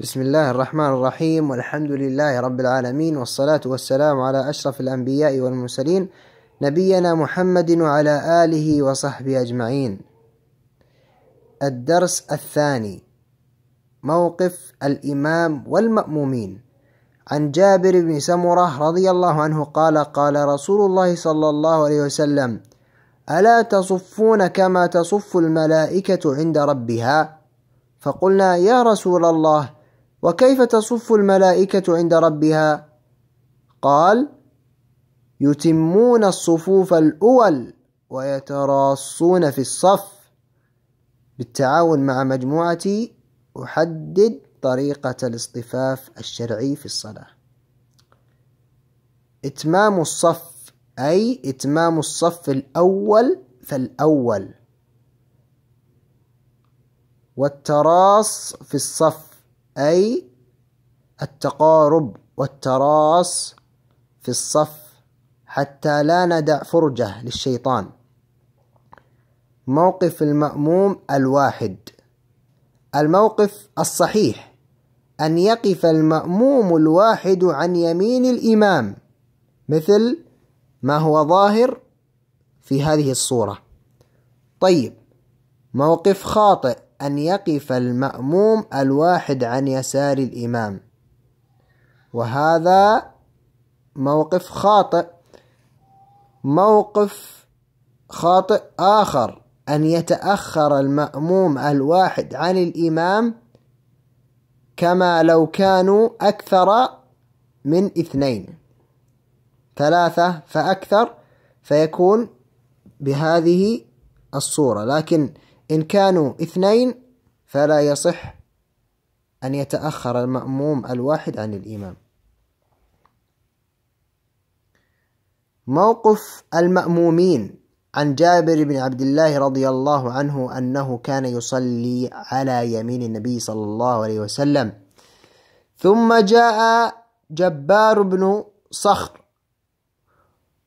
بسم الله الرحمن الرحيم والحمد لله رب العالمين والصلاة والسلام على أشرف الأنبياء والمرسلين نبينا محمد وعلى آله وصحبه أجمعين. الدرس الثاني موقف الإمام والمأمومين عن جابر بن سمرة رضي الله عنه قال قال رسول الله صلى الله عليه وسلم: ألا تصفون كما تصف الملائكة عند ربها؟ فقلنا يا رسول الله وكيف تصف الملائكة عند ربها؟ قال: يتمون الصفوف الأول ويتراصون في الصف بالتعاون مع مجموعتي أحدد طريقة الاصطفاف الشرعي في الصلاة. إتمام الصف أي إتمام الصف الأول فالأول والتراص في الصف أي التقارب والتراص في الصف حتى لا ندع فرجة للشيطان موقف المأموم الواحد الموقف الصحيح أن يقف المأموم الواحد عن يمين الإمام مثل ما هو ظاهر في هذه الصورة طيب موقف خاطئ أن يقف المأموم الواحد عن يسار الإمام وهذا موقف خاطئ موقف خاطئ آخر أن يتأخر المأموم الواحد عن الإمام كما لو كانوا أكثر من اثنين ثلاثة فأكثر فيكون بهذه الصورة لكن إن كانوا اثنين فلا يصح أن يتأخر المأموم الواحد عن الإمام موقف المأمومين عن جابر بن عبد الله رضي الله عنه أنه كان يصلي على يمين النبي صلى الله عليه وسلم ثم جاء جبار بن صخر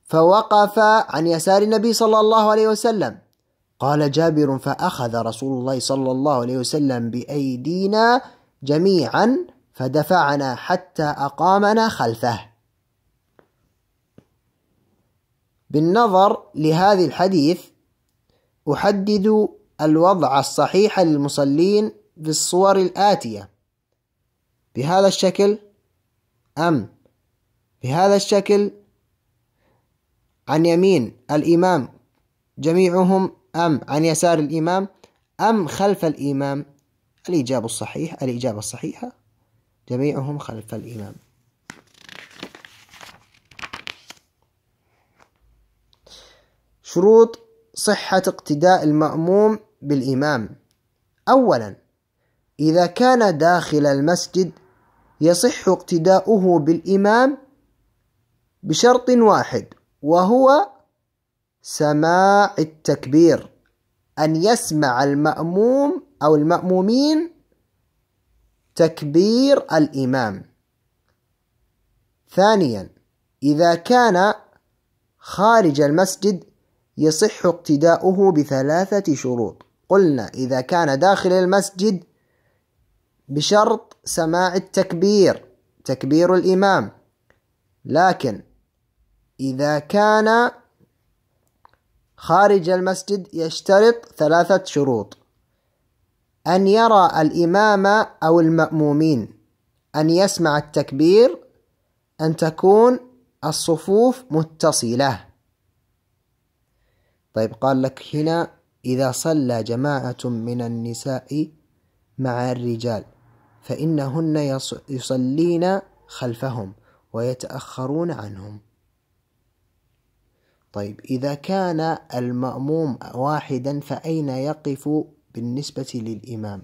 فوقف عن يسار النبي صلى الله عليه وسلم قال جابر فأخذ رسول الله صلى الله عليه وسلم بأيدينا جميعا فدفعنا حتى أقامنا خلفه بالنظر لهذا الحديث أحدد الوضع الصحيح للمصلين بالصور الآتية بهذا الشكل أم بهذا الشكل عن يمين الإمام جميعهم أم عن يسار الإمام أم خلف الإمام الإجابة الصحيحة الإجابة الصحيحة جميعهم خلف الإمام شروط صحة اقتداء المأموم بالإمام أولا إذا كان داخل المسجد يصح اقتداؤه بالإمام بشرط واحد وهو سماع التكبير أن يسمع المأموم أو المأمومين تكبير الإمام ثانيا إذا كان خارج المسجد يصح اقتداؤه بثلاثة شروط قلنا إذا كان داخل المسجد بشرط سماع التكبير تكبير الإمام لكن إذا كان خارج المسجد يشترط ثلاثة شروط أن يرى الإمام أو المأمومين أن يسمع التكبير أن تكون الصفوف متصلة طيب قال لك هنا إذا صلى جماعة من النساء مع الرجال فإنهن يصلين خلفهم ويتأخرون عنهم طيب إذا كان المأموم واحدا فأين يقف بالنسبة للإمام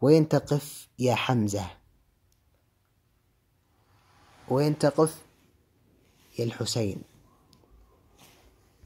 وين تقف يا حمزة وين تقف يا الحسين